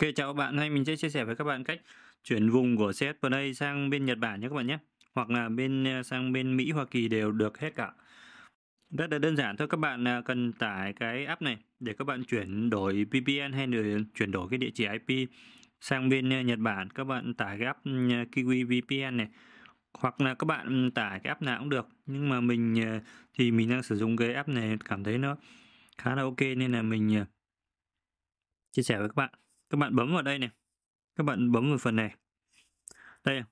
Ok chào các bạn, hôm nay mình sẽ chia sẻ với các bạn cách chuyển vùng của CS Play sang bên Nhật Bản nhé các bạn nhé Hoặc là bên ờ, sang bên Mỹ, Hoa Kỳ đều được hết cả Rất là đơn giản thôi các bạn ờ, cần tải cái app này để các bạn chuyển đổi VPN hay là chuyển đổi cái địa chỉ IP sang bên ờ, Nhật Bản Các bạn tải cái app Kiwi VPN này hoặc là các bạn tải cái app nào cũng được nhưng mà mình thì mình đang sử dụng cái app này cảm thấy nó khá là ok nên là mình chia sẻ với các bạn các bạn bấm vào đây này các bạn bấm vào phần này đây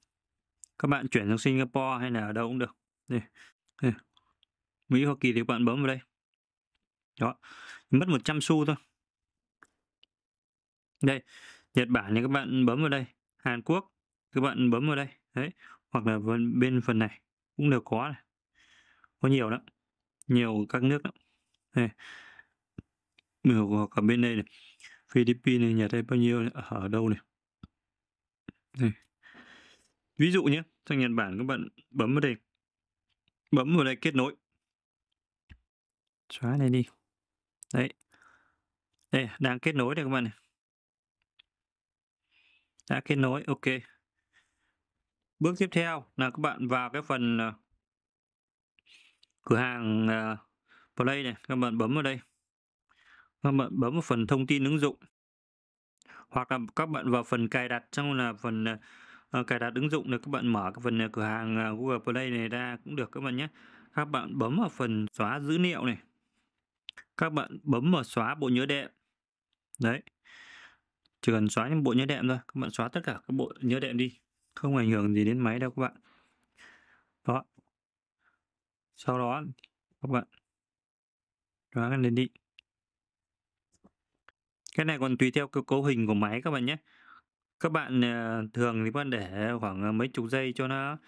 các bạn chuyển sang Singapore hay là ở đâu cũng được đây. đây. Mỹ Hoa Kỳ thì các bạn bấm vào đây đó mất 100 xu thôi đây Nhật Bản thì các bạn bấm vào đây Hàn Quốc các bạn bấm vào đây đấy hoặc là bên phần này cũng đều có này có nhiều lắm nhiều các nước lắm đây. hoặc ở bên đây này Philippines này, nhà hay bao nhiêu này, ở đâu này. này. Ví dụ nhé, sang Nhật Bản các bạn bấm vào đây. Bấm vào đây kết nối. Xóa này đi. Đấy. Đây, đang kết nối đây các bạn này. Đã kết nối, ok. Bước tiếp theo là các bạn vào cái phần ờ, cửa hàng uh, Play này, các bạn bấm vào đây các bạn bấm vào phần thông tin ứng dụng hoặc là các bạn vào phần cài đặt trong là phần uh, cài đặt ứng dụng là các bạn mở cái phần uh, cửa hàng uh, Google Play này ra cũng được các bạn nhé các bạn bấm vào phần xóa dữ liệu này các bạn bấm vào xóa bộ nhớ đệm đấy chỉ cần xóa những bộ nhớ đệm thôi các bạn xóa tất cả các bộ nhớ đệm đi không ảnh hưởng gì đến máy đâu các bạn đó sau đó các bạn xóa lên đi cái này còn tùy theo cái cấu hình của máy các bạn nhé các bạn ờ, thường thì bạn để khoảng ờ, mấy chục giây cho nó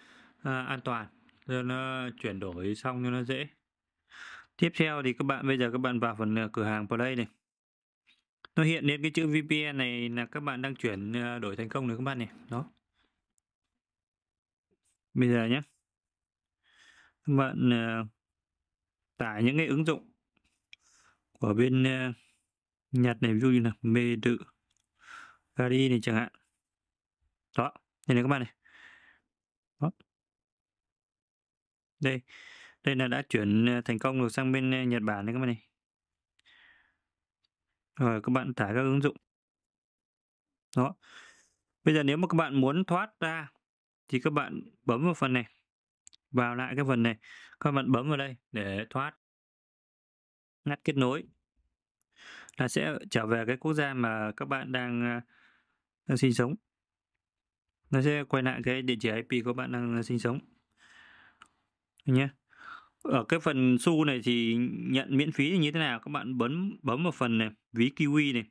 ờ, an toàn cho nó chuyển đổi xong cho nó dễ tiếp theo thì các bạn bây giờ các bạn vào phần cửa hàng play này nó hiện lên cái chữ VPN này là các bạn đang chuyển đổi thành công rồi các bạn này đó bây giờ nhé các bạn tải những cái ứng dụng của bên nhật này ví dụ như là mê đự gari này chẳng hạn đó đây này các bạn này đó. đây đây là đã chuyển ờ, thành công được sang bên ờ, nhật bản này các bạn này rồi các bạn tải các ứng dụng đó bây giờ nếu mà các bạn muốn thoát ra thì các bạn bấm vào phần này vào lại cái phần này các bạn bấm vào đây để thoát ngắt kết nối là sẽ trở về cái quốc gia mà các bạn đang, à, đang sinh sống nó sẽ quay lại cái địa chỉ IP của bạn đang à, sinh sống nhé ở cái phần xu này thì nhận miễn phí như thế nào các bạn bấm bấm vào phần này ví kiwi này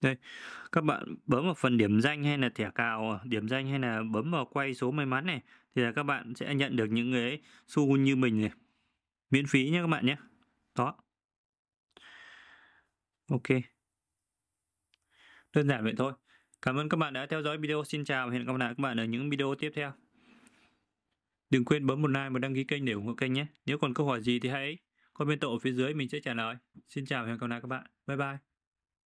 đây các bạn bấm vào phần điểm danh hay là thẻ cào điểm danh hay là bấm vào quay số may mắn này thì là các bạn sẽ nhận được những cái xu như mình này miễn phí nhé các bạn nhé đó OK. Đơn giản vậy thôi. Cảm ơn các bạn đã theo dõi video. Xin chào và hẹn gặp lại các bạn ở những video tiếp theo. Đừng quên bấm một like và đăng ký kênh để ủng hộ kênh nhé. Nếu còn câu hỏi gì thì hãy comment ở phía dưới mình sẽ trả lời. Xin chào và hẹn gặp lại các bạn. Bye bye.